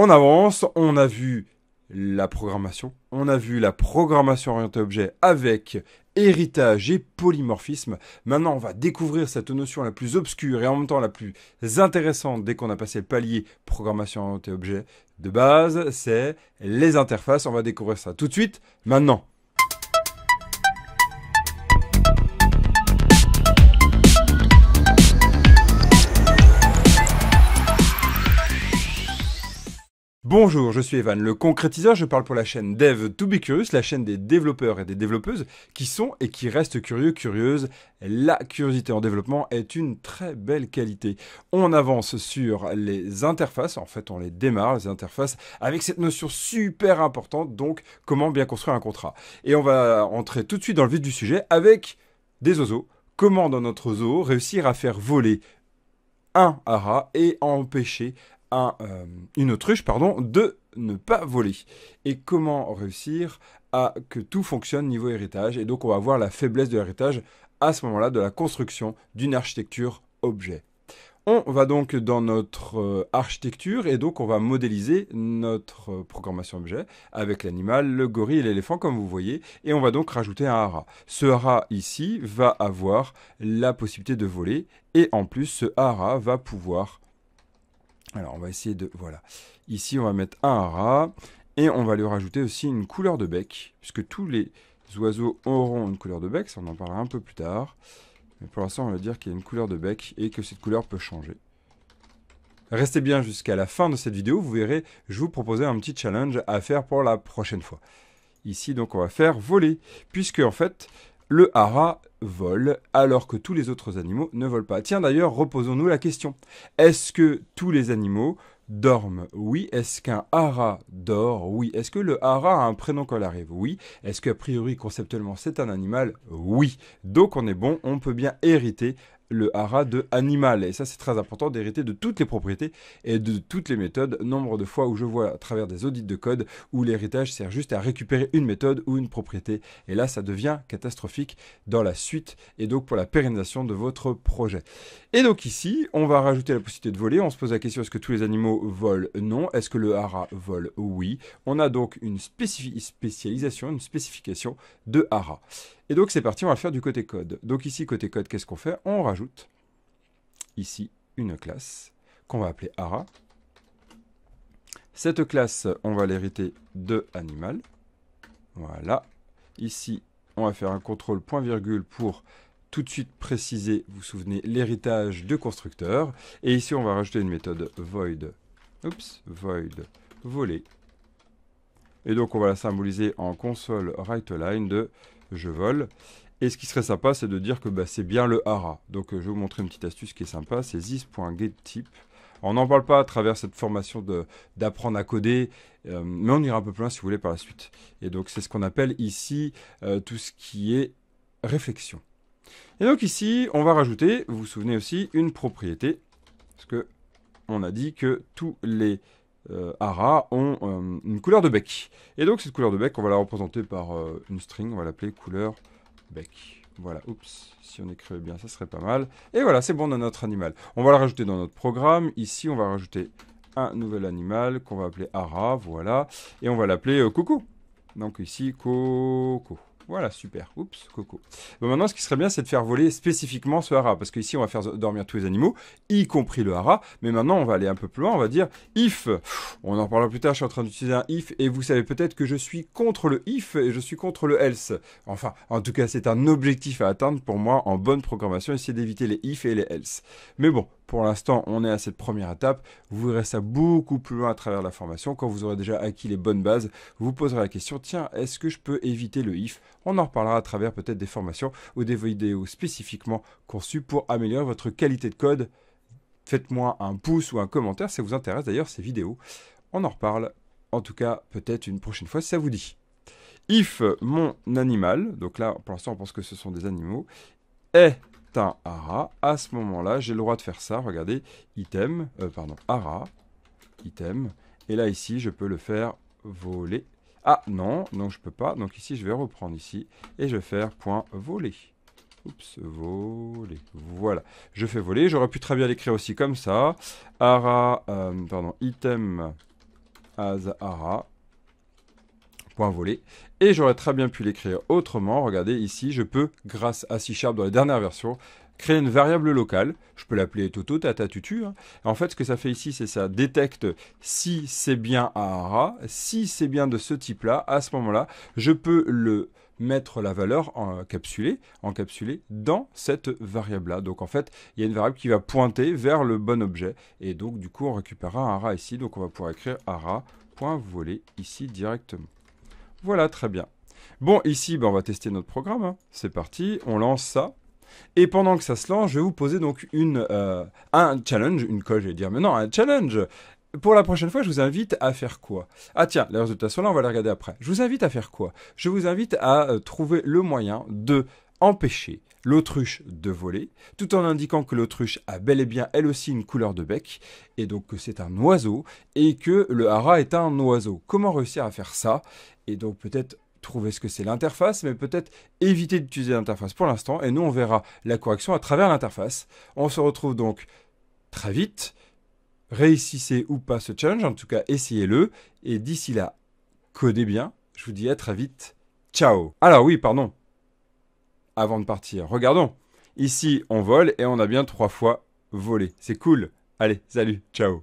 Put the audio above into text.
en avance. On a vu la programmation. On a vu la programmation orientée objet avec héritage et polymorphisme. Maintenant, on va découvrir cette notion la plus obscure et en même temps la plus intéressante dès qu'on a passé le palier programmation orientée objet. De base, c'est les interfaces. On va découvrir ça tout de suite. Maintenant. Bonjour, je suis Evan, le concrétiseur. Je parle pour la chaîne Dev to Be Curious, la chaîne des développeurs et des développeuses qui sont et qui restent curieux, curieuses. La curiosité en développement est une très belle qualité. On avance sur les interfaces. En fait, on les démarre, les interfaces, avec cette notion super importante. Donc, comment bien construire un contrat. Et on va entrer tout de suite dans le vif du sujet avec des oiseaux. Comment dans notre zoo réussir à faire voler un hara et empêcher euh, une autruche pardon, de ne pas voler. Et comment réussir à que tout fonctionne niveau héritage. Et donc on va voir la faiblesse de l'héritage à ce moment-là de la construction d'une architecture objet. On va donc dans notre euh, architecture et donc on va modéliser notre euh, programmation objet avec l'animal, le gorille et l'éléphant comme vous voyez et on va donc rajouter un hara. Ce hara ici va avoir la possibilité de voler et en plus ce hara va pouvoir alors, on va essayer de... Voilà. Ici, on va mettre un rat. Et on va lui rajouter aussi une couleur de bec. Puisque tous les oiseaux auront une couleur de bec. Ça, on en parlera un peu plus tard. Mais pour l'instant, on va dire qu'il y a une couleur de bec et que cette couleur peut changer. Restez bien jusqu'à la fin de cette vidéo. Vous verrez, je vous proposerai un petit challenge à faire pour la prochaine fois. Ici, donc, on va faire voler. Puisque, en fait, le hara vole alors que tous les autres animaux ne volent pas. Tiens d'ailleurs, reposons-nous la question. Est-ce que tous les animaux dorment Oui. Est-ce qu'un hara dort Oui. Est-ce que le hara a un prénom quand il arrive Oui. Est-ce qu'a priori, conceptuellement, c'est un animal Oui. Donc on est bon, on peut bien hériter le hara de animal. Et ça, c'est très important d'hériter de toutes les propriétés et de toutes les méthodes. Nombre de fois où je vois à travers des audits de code où l'héritage sert juste à récupérer une méthode ou une propriété. Et là, ça devient catastrophique dans la suite et donc pour la pérennisation de votre projet. Et donc ici, on va rajouter la possibilité de voler. On se pose la question, est-ce que tous les animaux volent Non. Est-ce que le hara vole Oui. On a donc une spécialisation, une spécification de hara. Et donc c'est parti, on va faire du côté code. Donc ici, côté code, qu'est-ce qu'on fait On rajoute ici une classe qu'on va appeler Ara. Cette classe, on va l'hériter de animal. Voilà. Ici, on va faire un contrôle point virgule pour tout de suite préciser, vous souvenez, l'héritage de constructeur. Et ici, on va rajouter une méthode void, oops, void voler. Et donc, on va la symboliser en console line de je vole. Et ce qui serait sympa, c'est de dire que bah, c'est bien le hara. Donc euh, je vais vous montrer une petite astuce qui est sympa, c'est zis.getTip. On n'en parle pas à travers cette formation d'apprendre à coder, euh, mais on ira un peu plus loin si vous voulez par la suite. Et donc c'est ce qu'on appelle ici euh, tout ce qui est réflexion. Et donc ici, on va rajouter, vous vous souvenez aussi, une propriété, parce que on a dit que tous les euh, ont une couleur de bec. Et donc cette couleur de bec, on va la représenter par une string, on va l'appeler couleur bec. Voilà, oups, si on écrivait bien, ça serait pas mal. Et voilà, c'est bon, on notre animal. On va le rajouter dans notre programme. Ici, on va rajouter un nouvel animal qu'on va appeler Ara, voilà. Et on va l'appeler euh, Coucou. Donc ici, Coucou. Voilà, super. Oups, coco. Bon, maintenant, ce qui serait bien, c'est de faire voler spécifiquement ce hara, parce qu'ici, on va faire dormir tous les animaux, y compris le hara. Mais maintenant, on va aller un peu plus loin, on va dire if. On en parlera plus tard, je suis en train d'utiliser un if, et vous savez peut-être que je suis contre le if et je suis contre le else. Enfin, en tout cas, c'est un objectif à atteindre pour moi en bonne programmation, essayer d'éviter les if et les else. Mais bon, pour l'instant, on est à cette première étape. Vous verrez ça beaucoup plus loin à travers la formation. Quand vous aurez déjà acquis les bonnes bases, vous poserez la question, tiens, est-ce que je peux éviter le if On en reparlera à travers peut-être des formations ou des vidéos spécifiquement conçues pour améliorer votre qualité de code. Faites-moi un pouce ou un commentaire ça vous intéresse d'ailleurs ces vidéos. On en reparle, en tout cas peut-être une prochaine fois si ça vous dit. If mon animal, donc là pour l'instant on pense que ce sont des animaux, est un à ce moment-là, j'ai le droit de faire ça. Regardez, item, euh, pardon, ara. item. Et là, ici, je peux le faire voler. Ah non, donc je peux pas. Donc ici, je vais reprendre ici et je vais faire point voler. Oups, voler. Voilà, je fais voler. J'aurais pu très bien l'écrire aussi comme ça. Ara. Euh, pardon, item as ara point volé. Et j'aurais très bien pu l'écrire autrement. Regardez ici, je peux, grâce à C Sharp dans la dernière version, créer une variable locale. Je peux l'appeler Toto, Tata, Tutu. Hein. En fait, ce que ça fait ici, c'est ça détecte si c'est bien un rat, si c'est bien de ce type-là. À ce moment-là, je peux le mettre la valeur encapsulée, encapsulée dans cette variable-là. Donc en fait, il y a une variable qui va pointer vers le bon objet. Et donc du coup, on récupérera un ra ici. Donc on va pouvoir écrire ara.voler ici directement. Voilà, très bien. Bon, ici, ben, on va tester notre programme. Hein. C'est parti, on lance ça. Et pendant que ça se lance, je vais vous poser donc une, euh, un challenge, une colle, j'allais dire, mais non, un challenge. Pour la prochaine fois, je vous invite à faire quoi Ah tiens, les résultats sont là, on va les regarder après. Je vous invite à faire quoi Je vous invite à euh, trouver le moyen de empêcher l'autruche de voler, tout en indiquant que l'autruche a bel et bien elle aussi une couleur de bec, et donc que c'est un oiseau, et que le hara est un oiseau. Comment réussir à faire ça Et donc peut-être trouver ce que c'est l'interface, mais peut-être éviter d'utiliser l'interface pour l'instant, et nous on verra la correction à travers l'interface. On se retrouve donc très vite. Réussissez ou pas ce challenge, en tout cas essayez-le, et d'ici là, codez bien. Je vous dis à très vite. Ciao Alors oui, pardon, avant de partir. Regardons. Ici, on vole et on a bien trois fois volé. C'est cool. Allez, salut, ciao.